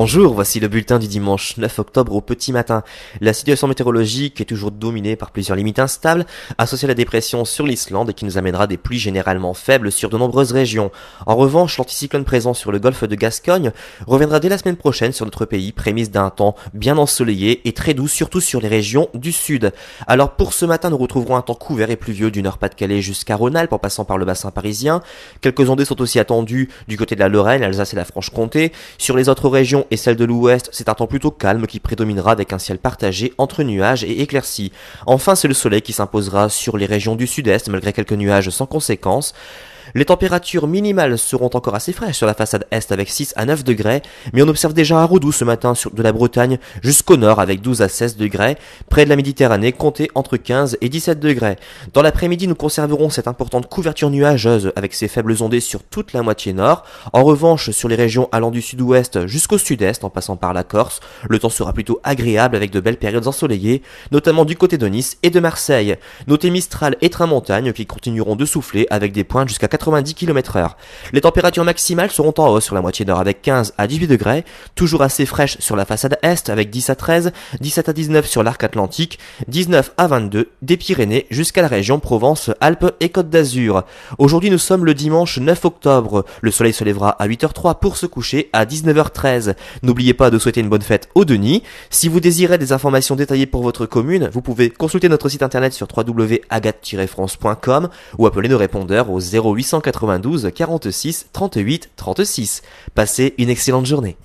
Bonjour, voici le bulletin du dimanche 9 octobre au petit matin. La situation météorologique est toujours dominée par plusieurs limites instables, associées à la dépression sur l'Islande et qui nous amènera des pluies généralement faibles sur de nombreuses régions. En revanche, l'anticyclone présent sur le golfe de Gascogne reviendra dès la semaine prochaine sur notre pays, prémisse d'un temps bien ensoleillé et très doux, surtout sur les régions du sud. Alors pour ce matin, nous retrouverons un temps couvert et pluvieux du nord Pas-de-Calais jusqu'à Rhône-Alpes en passant par le bassin parisien. Quelques ondées sont aussi attendues du côté de la Lorraine, Alsace et la Franche-Comté. Sur les autres régions, et celle de l'ouest, c'est un temps plutôt calme qui prédominera avec un ciel partagé entre nuages et éclaircies. Enfin, c'est le soleil qui s'imposera sur les régions du sud-est malgré quelques nuages sans conséquence. Les températures minimales seront encore assez fraîches sur la façade est avec 6 à 9 degrés, mais on observe déjà un roudou ce matin sur de la Bretagne jusqu'au nord avec 12 à 16 degrés, près de la Méditerranée comptée entre 15 et 17 degrés. Dans l'après-midi, nous conserverons cette importante couverture nuageuse avec ses faibles ondées sur toute la moitié nord. En revanche, sur les régions allant du sud-ouest jusqu'au sud-est en passant par la Corse, le temps sera plutôt agréable avec de belles périodes ensoleillées, notamment du côté de Nice et de Marseille. Notez Mistral et montagnes qui continueront de souffler avec des pointes jusqu'à km/h. Les températures maximales seront en hausse sur la moitié nord avec 15 à 18 degrés, toujours assez fraîches sur la façade est avec 10 à 13, 17 à 19 sur l'arc atlantique, 19 à 22 des Pyrénées jusqu'à la région Provence, Alpes et Côte d'Azur. Aujourd'hui nous sommes le dimanche 9 octobre. Le soleil se lèvera à 8h03 pour se coucher à 19h13. N'oubliez pas de souhaiter une bonne fête au Denis. Si vous désirez des informations détaillées pour votre commune, vous pouvez consulter notre site internet sur www.agathe-france.com ou appeler nos répondeurs au 08 892 46 38 36. Passez une excellente journée.